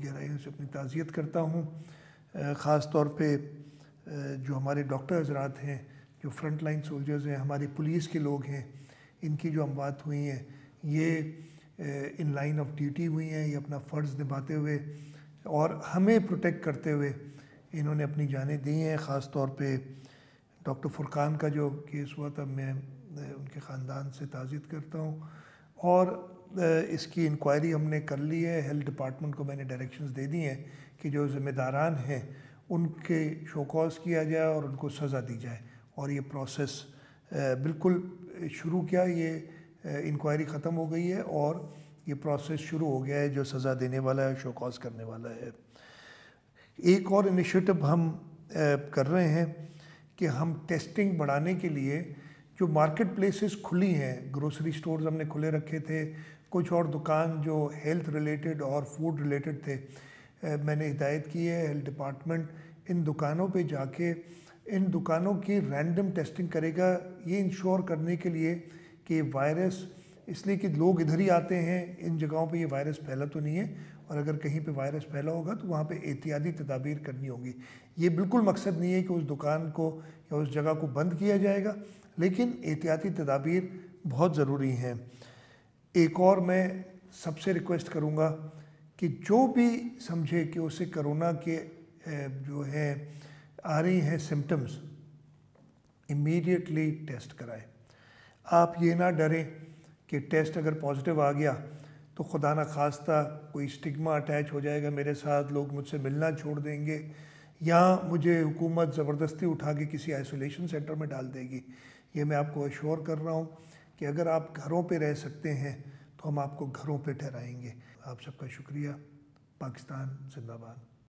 की गहराइयों से अपनी ताज़ियत करता हूँ ख़ास तौर पे जो हमारे डॉक्टर हजरात हैं जो फ्रंट लाइन सोल्जर्स हैं हमारी पुलिस के लोग हैं इनकी जो अमवात हुई हैं ये इन लाइन ऑफ ड्यूटी हुई हैं ये अपना फ़र्ज़ निभाते हुए और हमें प्रोटेक्ट करते हुए इन्होंने अपनी जानें दी हैं ख़ास तौर पर डॉक्टर फुरकान का जो केस हुआ था मैं उनके ख़ानदान से ताज़ियत करता हूँ और इसकी इंक्वायरी हमने कर ली है हेल्थ डिपार्टमेंट को मैंने डायरेक्शंस दे दी हैं कि जो ज़िम्मेदारान हैं उनके शोकॉज किया जाए और उनको सज़ा दी जाए और ये प्रोसेस बिल्कुल शुरू किया ये इंक्वायरी ख़त्म हो गई है और ये प्रोसेस शुरू हो गया है जो सज़ा देने वाला है शोकॉज करने वाला है एक और इनिशिएटिव हम कर रहे हैं कि हम टेस्टिंग बढ़ाने के लिए जो मार्केट प्लेसेस खुली हैं ग्रोसरी स्टोर्स हमने खुले रखे थे कुछ और दुकान जो हेल्थ रिलेटेड और फूड रिलेटेड थे मैंने हिदायत की है हेल्थ डिपार्टमेंट इन दुकानों पे जाके इन दुकानों की रैंडम टेस्टिंग करेगा ये इंश्योर करने के लिए कि वायरस इसलिए कि लोग इधर ही आते हैं इन जगहों पे ये वायरस फैला तो नहीं है और अगर कहीं पे वायरस फैला होगा तो वहाँ पे एहतियाती तदाबीर करनी होगी ये बिल्कुल मकसद नहीं है कि उस दुकान को या उस जगह को बंद किया जाएगा लेकिन एहतियाती तदाबीर बहुत ज़रूरी हैं एक और मैं सबसे रिक्वेस्ट करूँगा कि जो भी समझे कि उसे कोरोना के जो है आ रही हैं सिम्टम्स इमीडिएटली टेस्ट कराए आप ये ना डरें कि टेस्ट अगर पॉजिटिव आ गया तो खुदा ना खास्ता कोई स्टिग्मा अटैच हो जाएगा मेरे साथ लोग मुझसे मिलना छोड़ देंगे या मुझे हुकूमत ज़बरदस्ती उठा के किसी आइसोलेशन सेंटर में डाल देगी ये मैं आपको एश्योर कर रहा हूँ कि अगर आप घरों पे रह सकते हैं तो हम आपको घरों पे ठहराएंगे आप सबका शुक्रिया पाकिस्तान जिंदाबाद